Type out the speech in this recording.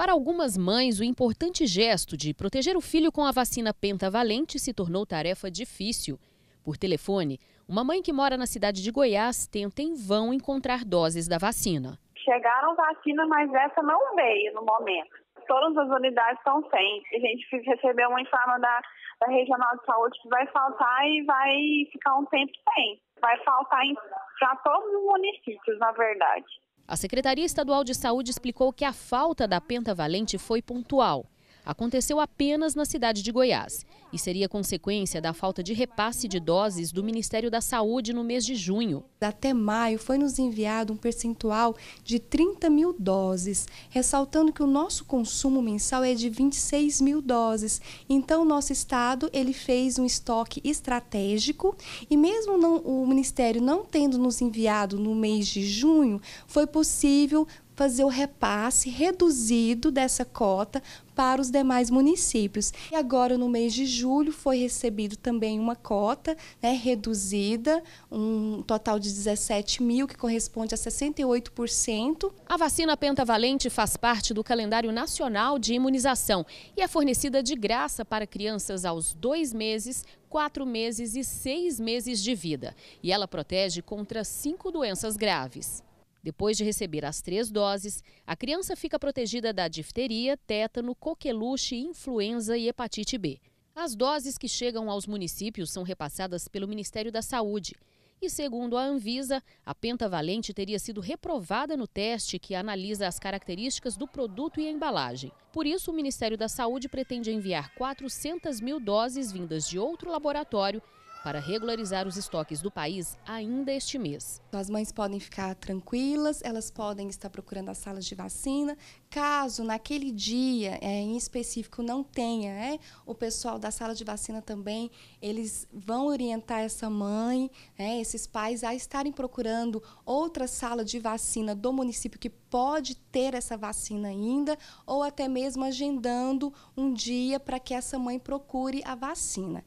Para algumas mães, o importante gesto de proteger o filho com a vacina pentavalente se tornou tarefa difícil. Por telefone, uma mãe que mora na cidade de Goiás tenta em vão encontrar doses da vacina. Chegaram vacina, mas essa não veio no momento. Todas as unidades estão sem. A gente recebeu uma informa da, da Regional de Saúde que vai faltar e vai ficar um tempo sem. Vai faltar para todos os municípios, na verdade. A Secretaria Estadual de Saúde explicou que a falta da pentavalente foi pontual aconteceu apenas na cidade de Goiás e seria consequência da falta de repasse de doses do Ministério da Saúde no mês de junho. Até maio foi nos enviado um percentual de 30 mil doses, ressaltando que o nosso consumo mensal é de 26 mil doses. Então, o nosso estado ele fez um estoque estratégico e mesmo não, o Ministério não tendo nos enviado no mês de junho, foi possível fazer o repasse reduzido dessa cota para os demais municípios. E agora, no mês de julho, foi recebido também uma cota né, reduzida, um total de 17 mil, que corresponde a 68%. A vacina pentavalente faz parte do calendário nacional de imunização e é fornecida de graça para crianças aos dois meses, quatro meses e seis meses de vida. E ela protege contra cinco doenças graves. Depois de receber as três doses, a criança fica protegida da difteria, tétano, coqueluche, influenza e hepatite B. As doses que chegam aos municípios são repassadas pelo Ministério da Saúde. E segundo a Anvisa, a pentavalente teria sido reprovada no teste que analisa as características do produto e a embalagem. Por isso, o Ministério da Saúde pretende enviar 400 mil doses vindas de outro laboratório para regularizar os estoques do país ainda este mês. As mães podem ficar tranquilas, elas podem estar procurando as salas de vacina. Caso naquele dia é, em específico não tenha, é, o pessoal da sala de vacina também, eles vão orientar essa mãe, é, esses pais a estarem procurando outra sala de vacina do município que pode ter essa vacina ainda, ou até mesmo agendando um dia para que essa mãe procure a vacina.